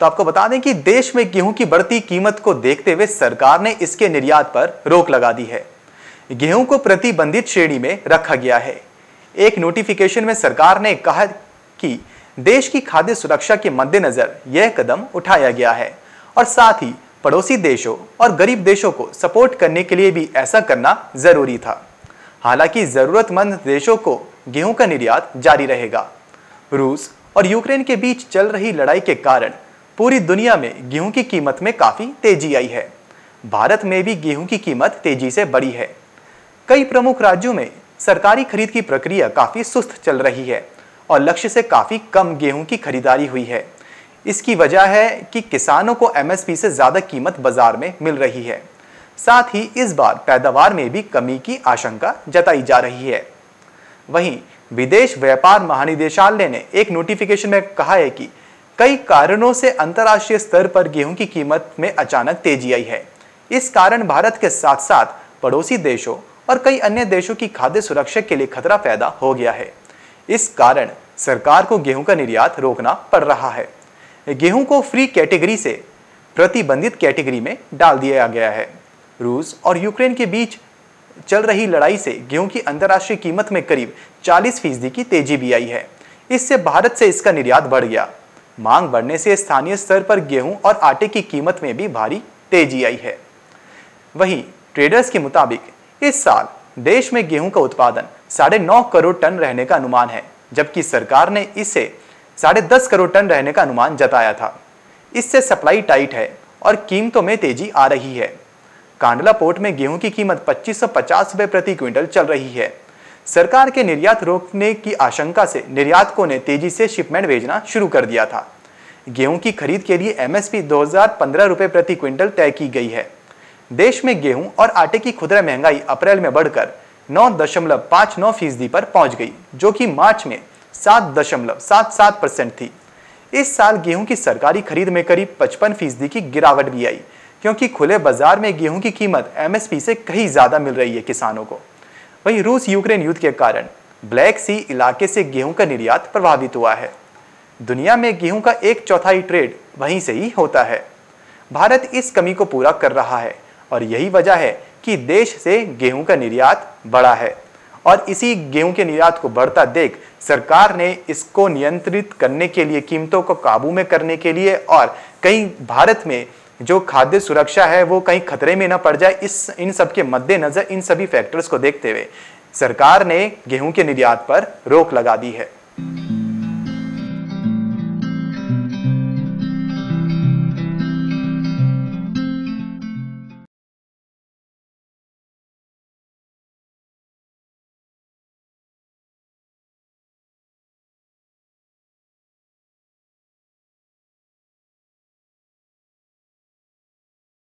तो आपको बता दें कि देश में गेहूं की बढ़ती कीमत को देखते हुए सरकार ने इसके निर्यात पर रोक लगा दी है गेहूं को प्रतिबंधित श्रेणी में रखा गया है एक नोटिफिकेशन में सरकार ने कहा कि देश की खाद्य सुरक्षा के मद्देनजर यह कदम उठाया गया है और साथ ही पड़ोसी देशों और गरीब देशों को सपोर्ट करने के लिए भी ऐसा करना जरूरी था हालांकि जरूरतमंद देशों को गेहूं का निर्यात जारी रहेगा रूस और यूक्रेन के बीच चल रही लड़ाई के कारण पूरी दुनिया में गेहूं की कीमत में काफ़ी तेजी आई है भारत में भी गेहूं की कीमत तेजी से बढ़ी है कई प्रमुख राज्यों में सरकारी खरीद की प्रक्रिया काफ़ी सुस्त चल रही है और लक्ष्य से काफ़ी कम गेहूं की खरीदारी हुई है इसकी वजह है कि किसानों को एमएसपी से ज़्यादा कीमत बाजार में मिल रही है साथ ही इस बार पैदावार में भी कमी की आशंका जताई जा रही है वहीं विदेश व्यापार महानिदेशालय ने एक नोटिफिकेशन में कहा है कि कई कारणों से अंतर्राष्ट्रीय स्तर पर गेहूं की कीमत में अचानक तेजी आई है इस कारण भारत के साथ साथ पड़ोसी देशों और कई अन्य देशों की खाद्य सुरक्षा के लिए खतरा पैदा हो गया है इस कारण सरकार को गेहूं का निर्यात रोकना पड़ रहा है गेहूं को फ्री कैटेगरी से प्रतिबंधित कैटेगरी में डाल दिया गया है रूस और यूक्रेन के बीच चल रही लड़ाई से गेहूं की अंतर्राष्ट्रीय कीमत में करीब 40 फीसदी की तेजी भी आई है इससे भारत से इसका निर्यात बढ़ गया मांग बढ़ने से स्थानीय स्तर पर गेहूं और आटे की कीमत में भी भारी तेजी आई है वहीं ट्रेडर्स के मुताबिक इस साल देश में गेहूं का उत्पादन साढ़े नौ करोड़ टन रहने का अनुमान है जबकि सरकार ने इसे साढ़े दस करोड़ टन रहने का अनुमान जताया था इससे सप्लाई टाइट है और कीमतों में तेजी आ रही है कांडला पोर्ट में गेहूं की कीमत पच्चीस सौ पचास प्रति क्विंटल चल रही है सरकार के निर्यात रोकने की आशंका से निर्यातकों ने तेजी से शिपमेंट भेजना शुरू कर दिया था गेहूं की खरीद के लिए एमएसपी दो हजार प्रति क्विंटल तय की गई है देश में गेहूं और आटे की खुदरा महंगाई अप्रैल में बढ़कर नौ दशमलव नौ फीसदी पर पहुंच गई जो कि मार्च में सात दशमलव सात सात परसेंट थी इस साल गेहूं की सरकारी खरीद में करीब पचपन फीसदी की गिरावट भी आई क्योंकि खुले बाजार में गेहूं की कीमत एमएसपी से कहीं ज़्यादा मिल रही है किसानों को वहीं रूस यूक्रेन युद्ध के कारण ब्लैक सी इलाके से गेहूं का निर्यात प्रभावित हुआ है दुनिया में गेहूं का एक चौथाई ट्रेड वहीं से ही होता है भारत इस कमी को पूरा कर रहा है और यही वजह है कि देश से गेहूं का निर्यात बढ़ा है और इसी गेहूं के निर्यात को बढ़ता देख सरकार ने इसको नियंत्रित करने के लिए कीमतों को काबू में करने के लिए और कई भारत में जो खाद्य सुरक्षा है वो कहीं खतरे में न पड़ जाए इस इन सब के मद्देनज़र इन सभी फैक्टर्स को देखते हुए सरकार ने गेहूं के निर्यात पर रोक लगा दी है